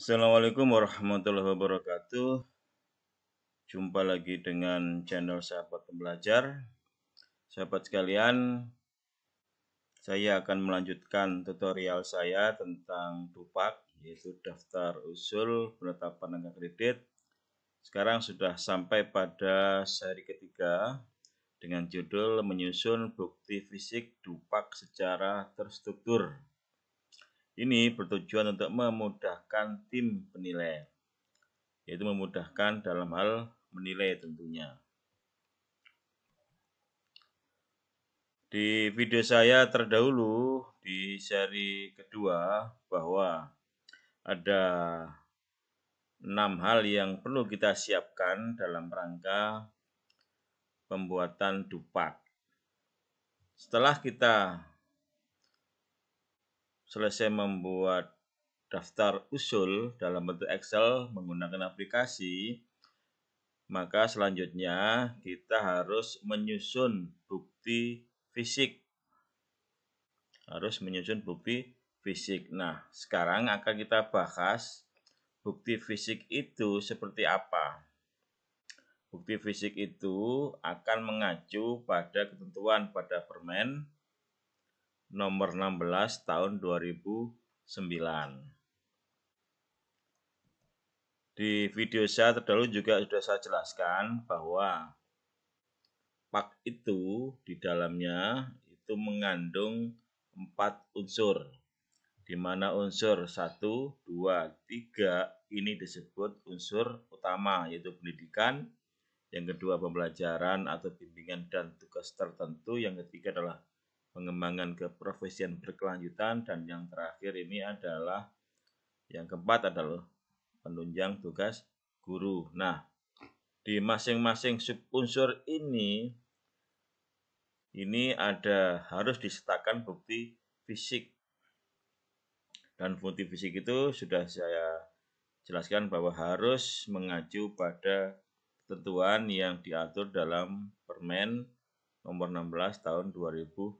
Assalamualaikum warahmatullahi wabarakatuh. Jumpa lagi dengan channel Sahabat Pembelajar. Sahabat sekalian, saya akan melanjutkan tutorial saya tentang Dupak, yaitu daftar usul penetapan angka kredit. Sekarang sudah sampai pada seri ketiga dengan judul menyusun bukti fisik Dupak secara terstruktur. Ini bertujuan untuk memudahkan tim penilai, yaitu memudahkan dalam hal menilai tentunya. Di video saya terdahulu di seri kedua bahwa ada enam hal yang perlu kita siapkan dalam rangka pembuatan dupak. Setelah kita selesai membuat daftar usul dalam bentuk Excel menggunakan aplikasi, maka selanjutnya kita harus menyusun bukti fisik. Harus menyusun bukti fisik. Nah, sekarang akan kita bahas bukti fisik itu seperti apa. Bukti fisik itu akan mengacu pada ketentuan pada permen nomor 16 tahun 2009. Di video saya terdahulu juga sudah saya jelaskan bahwa pak itu di dalamnya itu mengandung empat unsur di mana unsur 1, 2, 3 ini disebut unsur utama yaitu pendidikan, yang kedua pembelajaran atau bimbingan dan tugas tertentu, yang ketiga adalah pengembangan keprofesian berkelanjutan dan yang terakhir ini adalah yang keempat adalah penunjang tugas guru. Nah, di masing-masing sub unsur ini ini ada harus disertakan bukti fisik. Dan bukti fisik itu sudah saya jelaskan bahwa harus mengacu pada ketentuan yang diatur dalam Permen nomor 16 tahun 2009.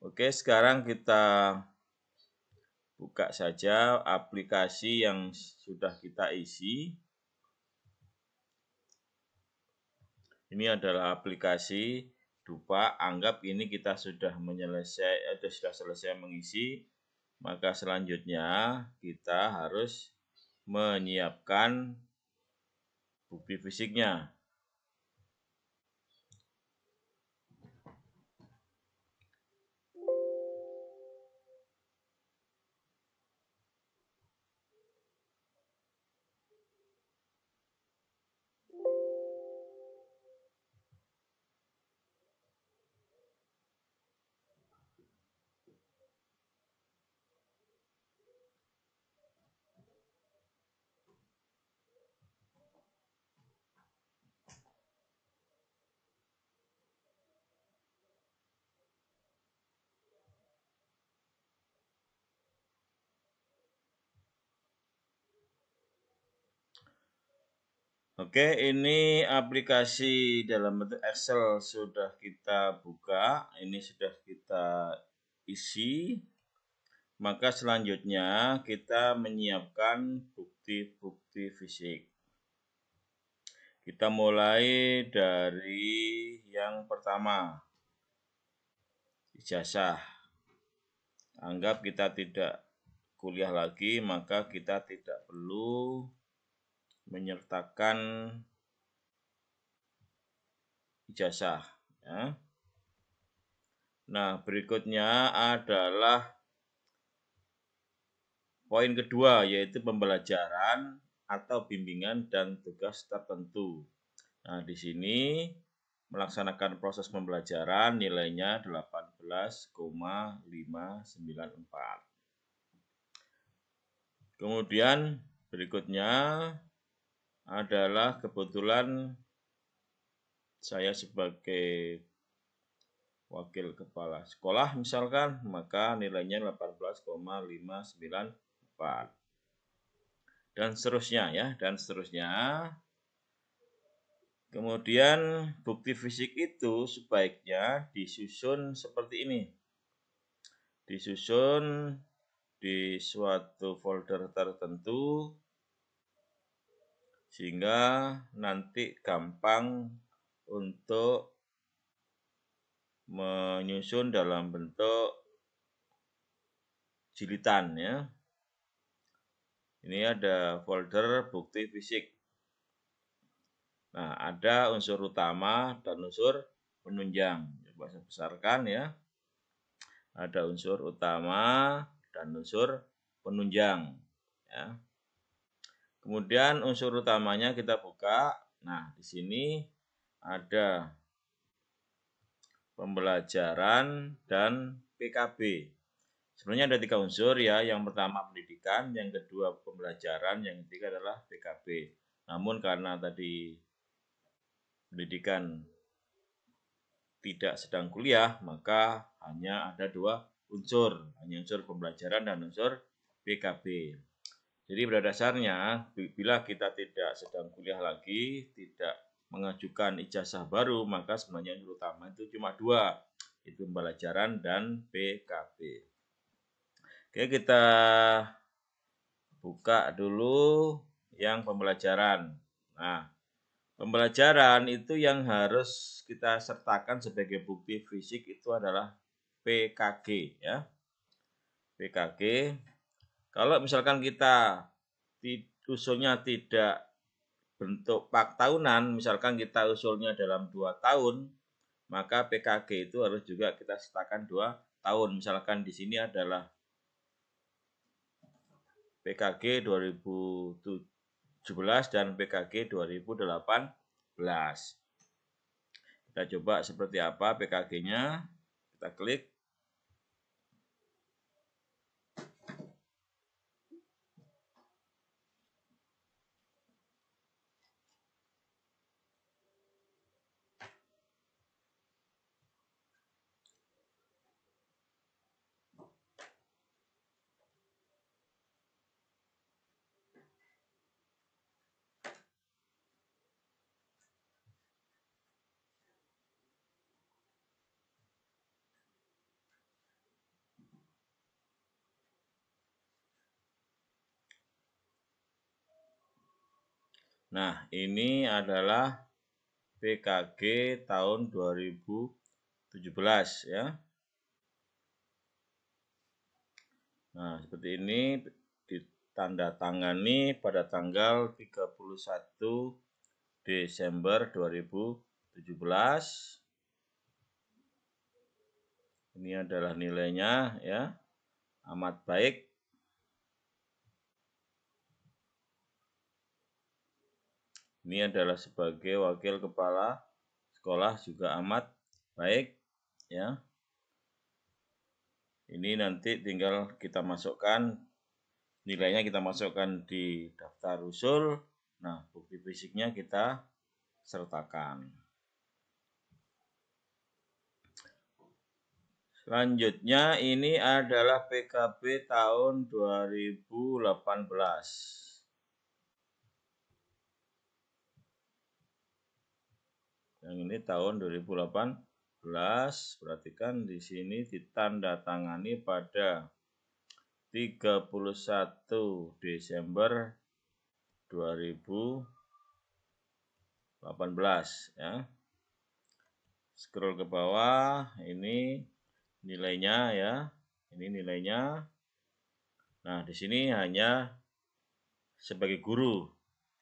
Oke, sekarang kita buka saja aplikasi yang sudah kita isi. Ini adalah aplikasi Dupa. Anggap ini kita sudah menyelesai eh, atau sudah selesai mengisi, maka selanjutnya kita harus menyiapkan bukti fisiknya. Oke, ini aplikasi dalam bentuk Excel sudah kita buka, ini sudah kita isi. Maka selanjutnya kita menyiapkan bukti-bukti fisik. Kita mulai dari yang pertama, ijazah. Anggap kita tidak kuliah lagi, maka kita tidak perlu menyertakan ijazah. Ya. Nah, berikutnya adalah poin kedua, yaitu pembelajaran atau bimbingan dan tugas tertentu. Nah, di sini melaksanakan proses pembelajaran nilainya 18,594. Kemudian berikutnya adalah kebetulan saya sebagai wakil kepala sekolah misalkan, maka nilainya 18,594 dan seterusnya ya dan seterusnya kemudian bukti fisik itu sebaiknya disusun seperti ini disusun di suatu folder tertentu sehingga nanti gampang untuk menyusun dalam bentuk jilitan ya. Ini ada folder bukti fisik. Nah, ada unsur utama dan unsur penunjang. Coba saya besarkan ya. Ada unsur utama dan unsur penunjang ya. Kemudian unsur utamanya kita buka. Nah, di sini ada pembelajaran dan PKB. Sebenarnya ada tiga unsur ya. Yang pertama pendidikan, yang kedua pembelajaran, yang ketiga adalah PKB. Namun karena tadi pendidikan tidak sedang kuliah, maka hanya ada dua unsur, hanya unsur pembelajaran dan unsur PKB. Jadi pada dasarnya bila kita tidak sedang kuliah lagi, tidak mengajukan ijazah baru, maka sebenarnya yang utama itu cuma dua, itu pembelajaran dan PKP. Oke, kita buka dulu yang pembelajaran. Nah, pembelajaran itu yang harus kita sertakan sebagai bukti fisik itu adalah PKG ya. PKG kalau misalkan kita usulnya tidak bentuk pak tahunan, misalkan kita usulnya dalam dua tahun, maka PKG itu harus juga kita setakan dua tahun. Misalkan di sini adalah PKG 2017 dan PKG 2018. Kita coba seperti apa PKG-nya. Kita klik. Nah, ini adalah PKG tahun 2017 ya. Nah, seperti ini ditandatangani pada tanggal 31 Desember 2017. Ini adalah nilainya ya. Amat baik ini adalah sebagai wakil kepala sekolah juga amat baik ya. Ini nanti tinggal kita masukkan nilainya kita masukkan di daftar usul. Nah, bukti fisiknya kita sertakan. Selanjutnya ini adalah PKB tahun 2018. yang ini tahun 2018 perhatikan di sini ditanda tangani pada 31 Desember 2018 ya scroll ke bawah ini nilainya ya ini nilainya nah di sini hanya sebagai guru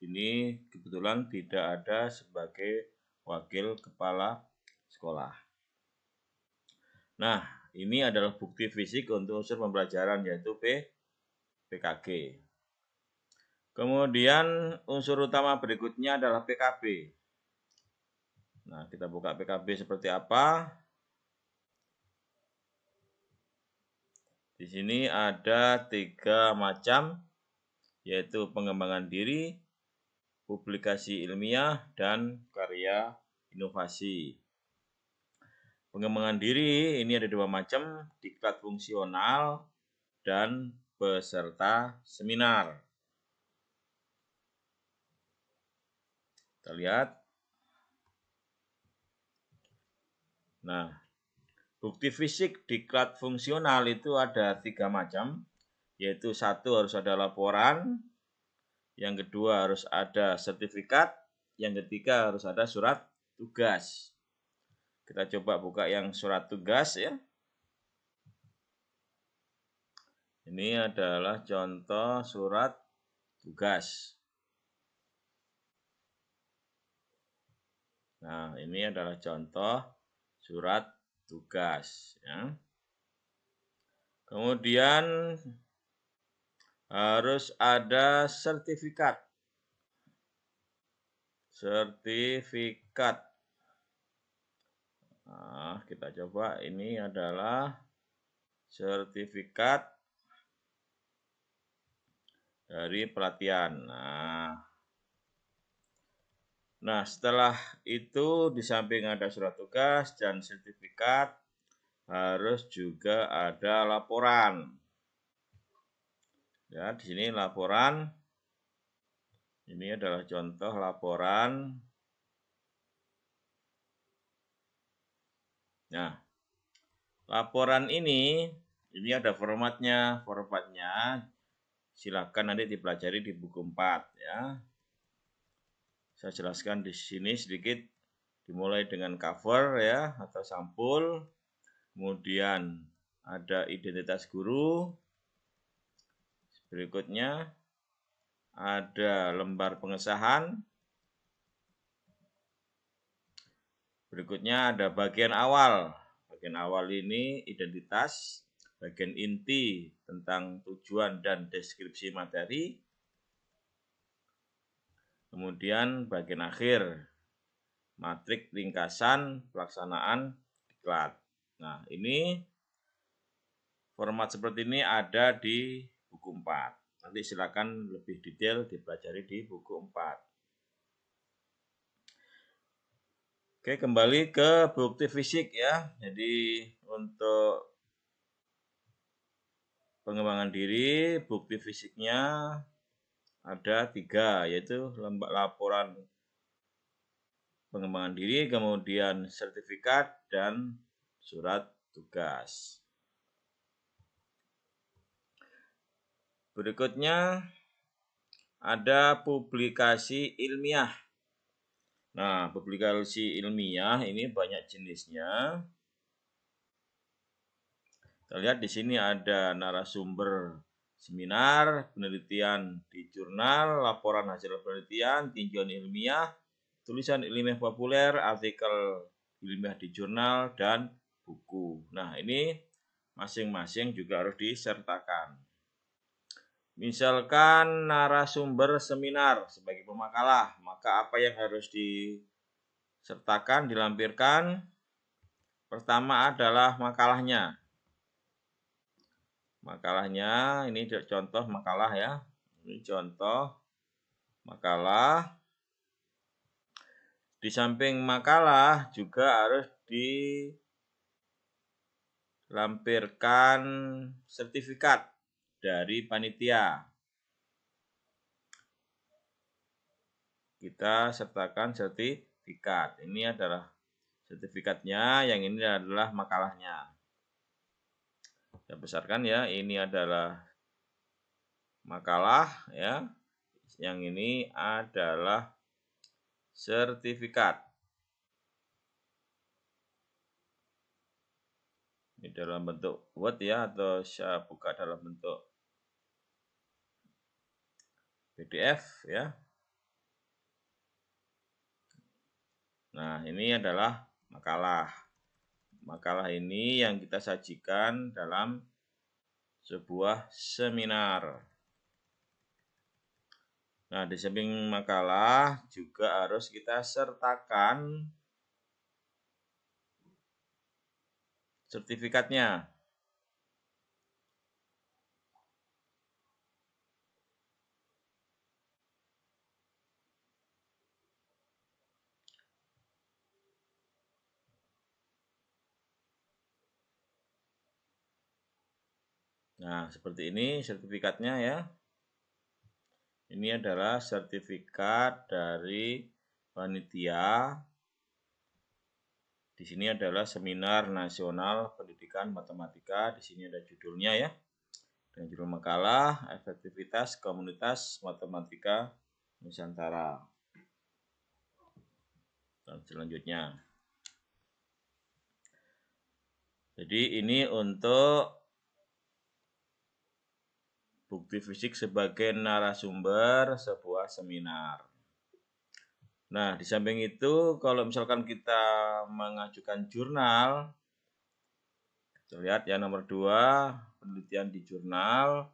ini kebetulan tidak ada sebagai wakil kepala sekolah. Nah, ini adalah bukti fisik untuk unsur pembelajaran yaitu P, PKG. Kemudian unsur utama berikutnya adalah PKB. Nah, kita buka PKB seperti apa. Di sini ada tiga macam, yaitu pengembangan diri, publikasi ilmiah, dan karya inovasi. Pengembangan diri ini ada dua macam, diklat fungsional dan peserta seminar. Kita lihat. Nah, bukti fisik diklat fungsional itu ada tiga macam, yaitu satu harus ada laporan, yang kedua harus ada sertifikat. Yang ketiga harus ada surat tugas. Kita coba buka yang surat tugas ya. Ini adalah contoh surat tugas. Nah, ini adalah contoh surat tugas ya. Kemudian harus ada sertifikat. Sertifikat. Nah, kita coba ini adalah sertifikat dari pelatihan. Nah, nah setelah itu di samping ada surat tugas dan sertifikat harus juga ada laporan. Ya, di sini laporan. Ini adalah contoh laporan. Nah, laporan ini, ini ada formatnya. Formatnya silakan nanti dipelajari di buku 4 ya. Saya jelaskan di sini sedikit dimulai dengan cover ya atau sampul, kemudian ada identitas guru, Berikutnya ada lembar pengesahan. Berikutnya ada bagian awal. Bagian awal ini identitas, bagian inti tentang tujuan dan deskripsi materi. Kemudian bagian akhir, matrik ringkasan pelaksanaan diklat. Nah, ini format seperti ini ada di buku 4. Nanti silakan lebih detail dipelajari di buku 4. Oke, kembali ke bukti fisik ya. Jadi untuk pengembangan diri, bukti fisiknya ada tiga, yaitu lembak laporan pengembangan diri, kemudian sertifikat, dan surat tugas. Berikutnya ada publikasi ilmiah. Nah, publikasi ilmiah ini banyak jenisnya. Kita lihat di sini ada narasumber seminar, penelitian di jurnal, laporan hasil penelitian, tinjauan ilmiah, tulisan ilmiah populer, artikel ilmiah di jurnal, dan buku. Nah, ini masing-masing juga harus disertakan. Misalkan narasumber seminar sebagai pemakalah, maka apa yang harus disertakan, dilampirkan? Pertama adalah makalahnya. Makalahnya, ini contoh makalah ya. Ini contoh makalah. Di samping makalah juga harus dilampirkan sertifikat dari panitia. Kita sertakan sertifikat. Ini adalah sertifikatnya, yang ini adalah makalahnya. Kita besarkan ya, ini adalah makalah ya. Yang ini adalah sertifikat. Ini dalam bentuk Word ya atau saya buka dalam bentuk PDF ya. Nah, ini adalah makalah. Makalah ini yang kita sajikan dalam sebuah seminar. Nah, di samping makalah juga harus kita sertakan sertifikatnya. Nah, seperti ini sertifikatnya ya. Ini adalah sertifikat dari panitia. Di sini adalah seminar nasional pendidikan matematika. Di sini ada judulnya ya. Dan judul makalah efektivitas komunitas matematika Nusantara. Dan selanjutnya. Jadi ini untuk bukti fisik sebagai narasumber sebuah seminar. Nah, di samping itu, kalau misalkan kita mengajukan jurnal, kita lihat ya nomor dua penelitian di jurnal,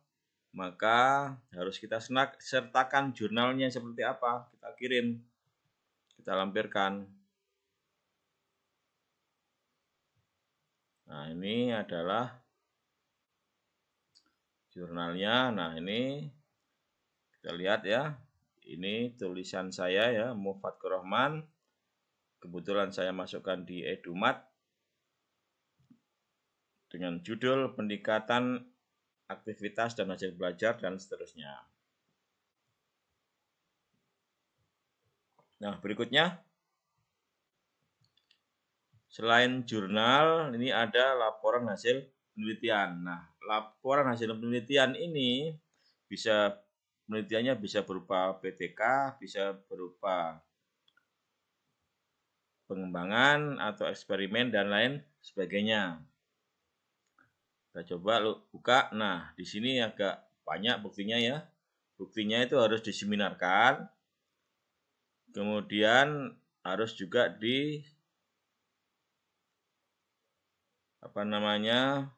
maka harus kita senak, sertakan jurnalnya seperti apa. Kita kirim, kita lampirkan. Nah, ini adalah jurnalnya. Nah, ini kita lihat ya. Ini tulisan saya ya, Mufat Rahman. Kebetulan saya masukkan di Edumat dengan judul pendekatan aktivitas dan hasil belajar dan seterusnya. Nah, berikutnya selain jurnal ini ada laporan hasil penelitian. Nah, laporan hasil penelitian ini bisa penelitiannya bisa berupa PTK, bisa berupa pengembangan atau eksperimen dan lain sebagainya. Kita coba lu buka. Nah, di sini agak banyak buktinya ya. Buktinya itu harus diseminarkan. Kemudian harus juga di apa namanya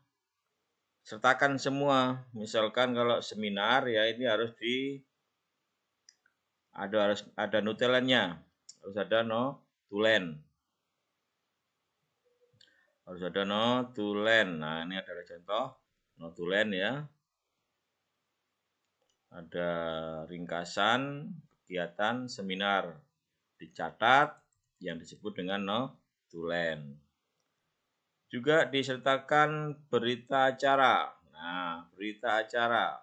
sertakan semua. Misalkan kalau seminar ya ini harus di ada harus ada nutelannya, harus ada no tulen. Harus ada no tulen. Nah, ini adalah contoh no tulen ya. Ada ringkasan kegiatan seminar dicatat yang disebut dengan no tulen. Juga disertakan berita acara. Nah, berita acara.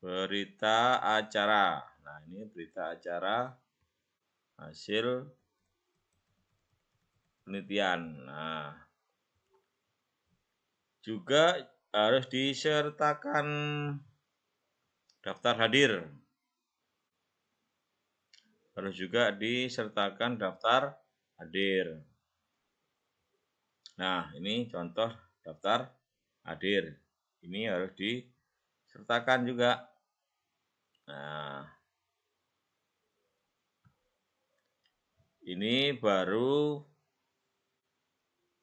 Berita acara. Nah, ini berita acara hasil penelitian. Nah, juga harus disertakan daftar hadir. Harus juga disertakan daftar hadir. Nah, ini contoh daftar hadir. Ini harus disertakan juga. Nah, ini baru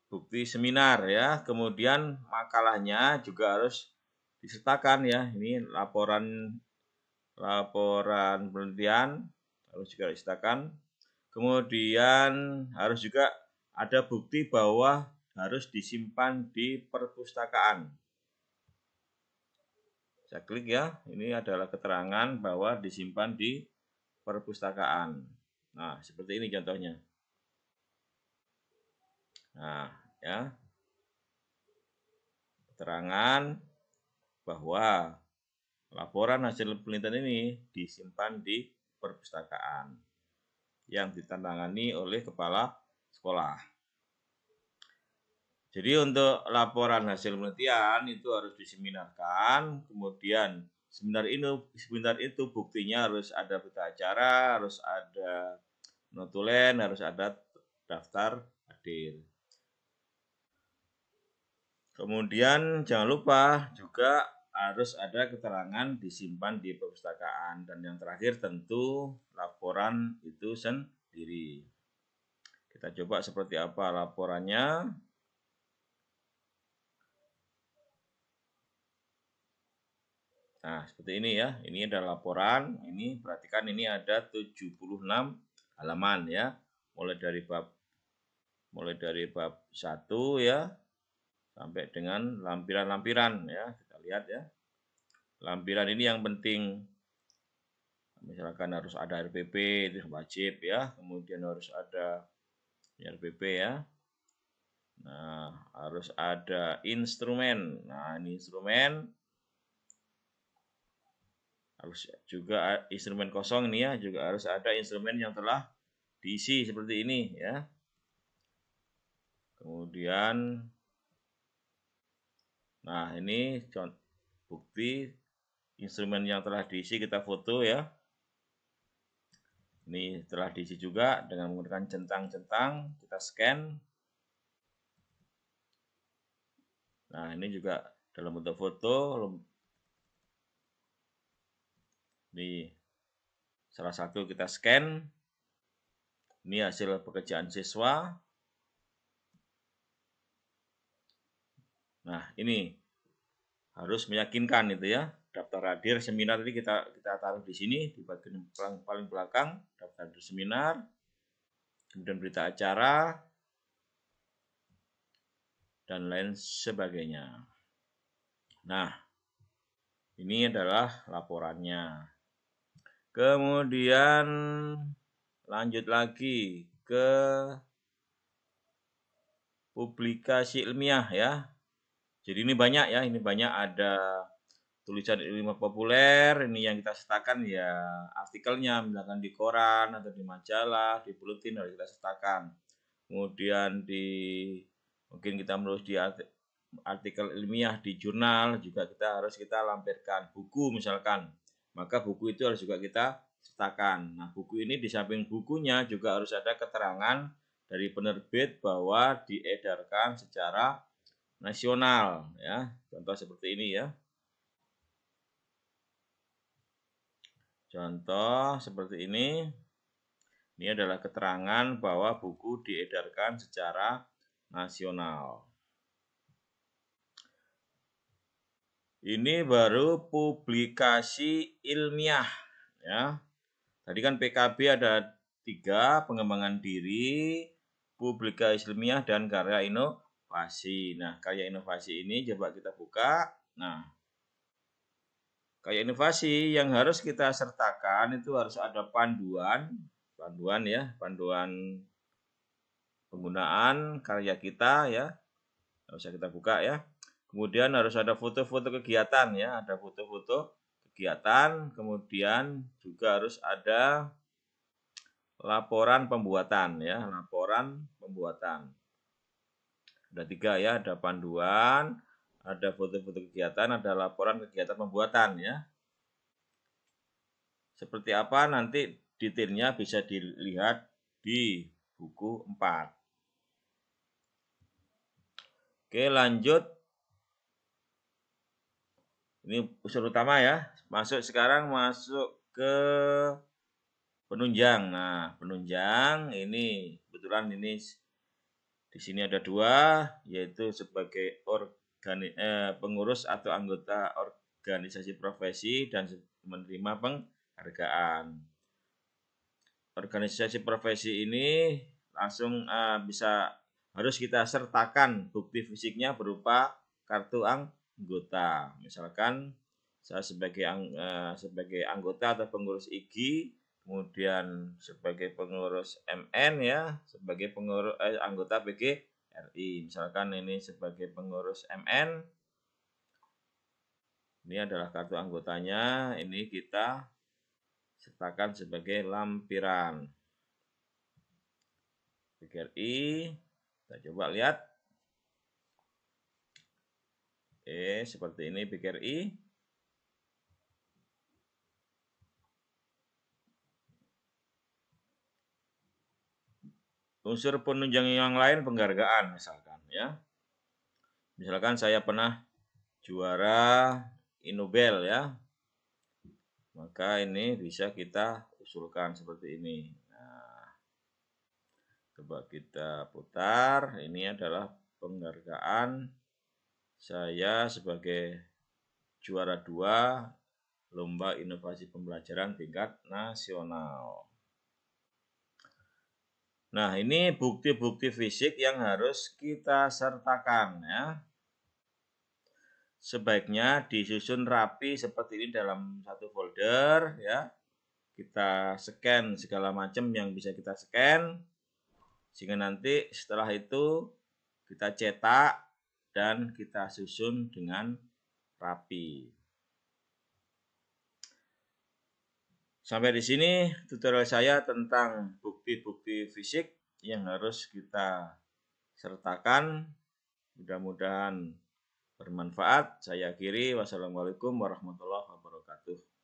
bukti seminar ya. Kemudian makalahnya juga harus disertakan ya. Ini laporan laporan penelitian harus juga disertakan. Kemudian harus juga ada bukti bahwa harus disimpan di perpustakaan. Saya klik ya, ini adalah keterangan bahwa disimpan di perpustakaan. Nah, seperti ini contohnya. Nah, ya. Keterangan bahwa laporan hasil penelitian ini disimpan di perpustakaan yang ditandangani oleh kepala sekolah. Jadi untuk laporan hasil penelitian itu harus diseminarkan, kemudian seminar ini seminar itu buktinya harus ada berita acara, harus ada notulen, harus ada daftar hadir. Kemudian jangan lupa juga harus ada keterangan disimpan di perpustakaan dan yang terakhir tentu laporan itu sendiri. Kita coba seperti apa laporannya. Nah, seperti ini ya. Ini ada laporan, ini perhatikan ini ada 76 halaman ya. Mulai dari bab mulai dari bab 1 ya sampai dengan lampiran-lampiran ya. Kita lihat ya. Lampiran ini yang penting misalkan harus ada RPP itu wajib ya. Kemudian harus ada RPP ya. Nah, harus ada instrumen. Nah, ini instrumen harus juga instrumen kosong ini ya juga harus ada instrumen yang telah diisi seperti ini ya kemudian nah ini bukti instrumen yang telah diisi kita foto ya ini telah diisi juga dengan menggunakan centang-centang kita scan nah ini juga dalam bentuk foto di salah satu kita scan. Ini hasil pekerjaan siswa. Nah, ini harus meyakinkan itu ya. Daftar hadir seminar tadi kita kita taruh di sini di bagian paling, paling belakang, daftar hadir seminar. Kemudian berita acara dan lain sebagainya. Nah, ini adalah laporannya. Kemudian lanjut lagi ke publikasi ilmiah ya. Jadi ini banyak ya, ini banyak ada tulisan ilmiah populer, ini yang kita setakan ya artikelnya misalkan di koran atau di majalah, di bulletin. harus kita setakan. Kemudian di mungkin kita menulis di artikel ilmiah di jurnal juga kita harus kita lampirkan buku misalkan maka buku itu harus juga kita cetakan. Nah, buku ini di samping bukunya juga harus ada keterangan dari penerbit bahwa diedarkan secara nasional ya. Contoh seperti ini ya. Contoh seperti ini. Ini adalah keterangan bahwa buku diedarkan secara nasional. Ini baru publikasi ilmiah ya. Tadi kan PKB ada tiga pengembangan diri, publikasi ilmiah dan karya inovasi. Nah, karya inovasi ini coba kita buka. Nah, karya inovasi yang harus kita sertakan itu harus ada panduan, panduan ya, panduan penggunaan karya kita ya. Harusnya kita buka ya. Kemudian harus ada foto-foto kegiatan ya, ada foto-foto kegiatan, kemudian juga harus ada laporan pembuatan ya, laporan pembuatan. Ada tiga ya, ada panduan, ada foto-foto kegiatan, ada laporan kegiatan pembuatan ya. Seperti apa nanti detailnya bisa dilihat di buku 4. Oke lanjut ini unsur utama ya. Masuk sekarang masuk ke penunjang. Nah, penunjang ini kebetulan ini di sini ada dua, yaitu sebagai organi, eh, pengurus atau anggota organisasi profesi dan menerima penghargaan. Organisasi profesi ini langsung eh, bisa harus kita sertakan bukti fisiknya berupa kartu ang anggota. Misalkan saya sebagai uh, sebagai anggota atau pengurus IG, kemudian sebagai pengurus MN ya, sebagai pengurus eh, anggota PGRI. Misalkan ini sebagai pengurus MN. Ini adalah kartu anggotanya, ini kita sertakan sebagai lampiran. PGRI, kita coba lihat Oke, seperti ini I Unsur penunjang yang lain penghargaan misalkan ya. Misalkan saya pernah juara Inobel ya. Maka ini bisa kita usulkan seperti ini. Nah, coba kita putar. Ini adalah penghargaan saya sebagai juara dua Lomba Inovasi Pembelajaran Tingkat Nasional. Nah, ini bukti-bukti fisik yang harus kita sertakan ya. Sebaiknya disusun rapi seperti ini dalam satu folder ya. Kita scan segala macam yang bisa kita scan sehingga nanti setelah itu kita cetak dan kita susun dengan rapi. Sampai di sini tutorial saya tentang bukti-bukti fisik yang harus kita sertakan. Mudah-mudahan bermanfaat. Saya akhiri. Wassalamualaikum warahmatullahi wabarakatuh.